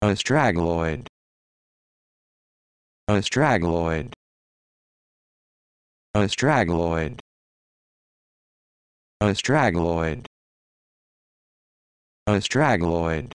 Astragaloid. Astragaloid. Astragaloid. Astragaloid. Astragaloid.